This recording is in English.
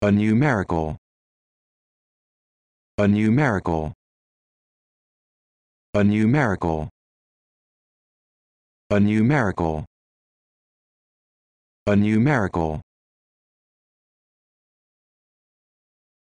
A numerical. A numerical. A numerical. A numerical. A numerical.